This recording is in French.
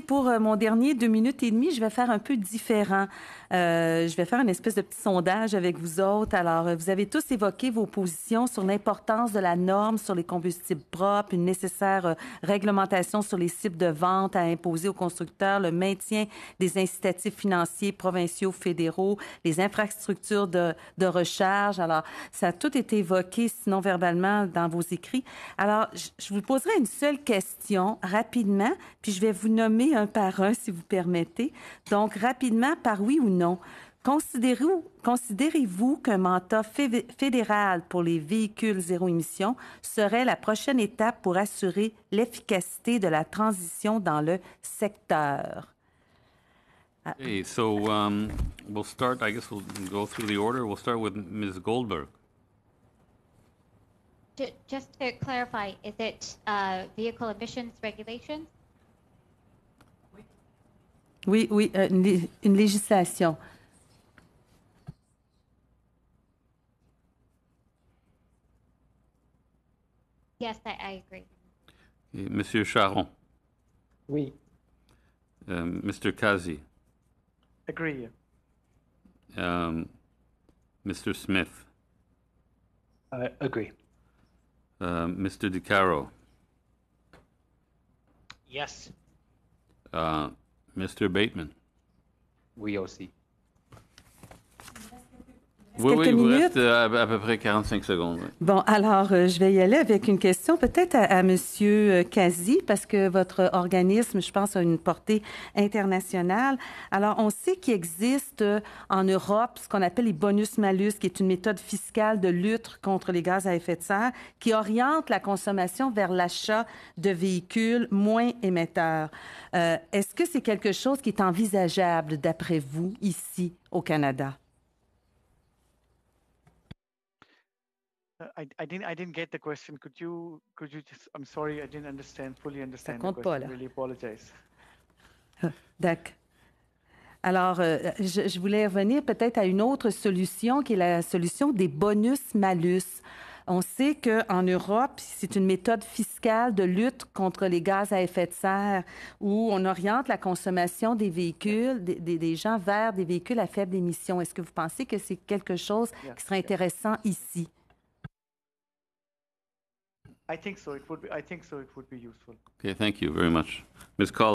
pour euh, mon dernier deux minutes et demie, je vais faire un peu différent. Euh, je vais faire une espèce de petit sondage avec vous autres. Alors, euh, vous avez tous évoqué vos positions sur l'importance de la norme sur les combustibles propres, une nécessaire réglementation sur les cibles de vente à imposer aux constructeurs, le maintien des incitatifs financiers provinciaux, fédéraux, les infrastructures de recharge. Alors, ça a tout été évoqué, sinon verbalement, dans vos écrits. Alors, je vous poserai une seule question rapidement, puis je vais vous nommer un par un, si vous permettez. Donc, rapidement, par oui ou non. Considérez-vous considérez qu'un mandat fédéral pour les véhicules zéro émission serait la prochaine étape pour assurer l'efficacité de la transition dans le secteur? Okay, ah. so um, we'll start, I guess we'll go through the order. We'll start with Ms. Goldberg. Just to clarify, is it uh, vehicle emissions regulations? Oui, oui, euh, une, législation. Yes, I, agree. Monsieur Charon. Oui. Monsieur Mr. Kazi. Agree. Um, euh, Mr. Smith. I agree. Uh, Mr. DiCaro. Yes. Euh, Mr. Bateman. We will see. Oui, oui, il vous reste euh, à, peu près 45 secondes. Bon, alors, euh, je vais y aller avec une question peut-être à, Monsieur M. Euh, Kazi, parce que votre organisme, je pense, a une portée internationale. Alors, on sait qu'il existe en Europe ce qu'on appelle les bonus-malus, qui est une méthode fiscale de lutte contre les gaz à effet de serre, qui oriente la consommation vers l'achat de véhicules moins émetteurs. Est-ce que c'est quelque chose qui est envisageable, d'après vous, ici au Canada? I, I, didn't I didn't question. Could you could you just I'm pas Alors, euh, je, voulais revenir peut-être à une autre solution qui est la solution des bonus-malus. On sait qu'en Europe, c'est une méthode fiscale de lutte contre les gaz à effet de serre où on oriente la consommation des véhicules, des, des gens vers des véhicules à faible émission. Est-ce que vous pensez que c'est quelque chose qui serait intéressant ici? I think so. It would be, I think so. It would be useful. Okay, thank you very much. Ms. Call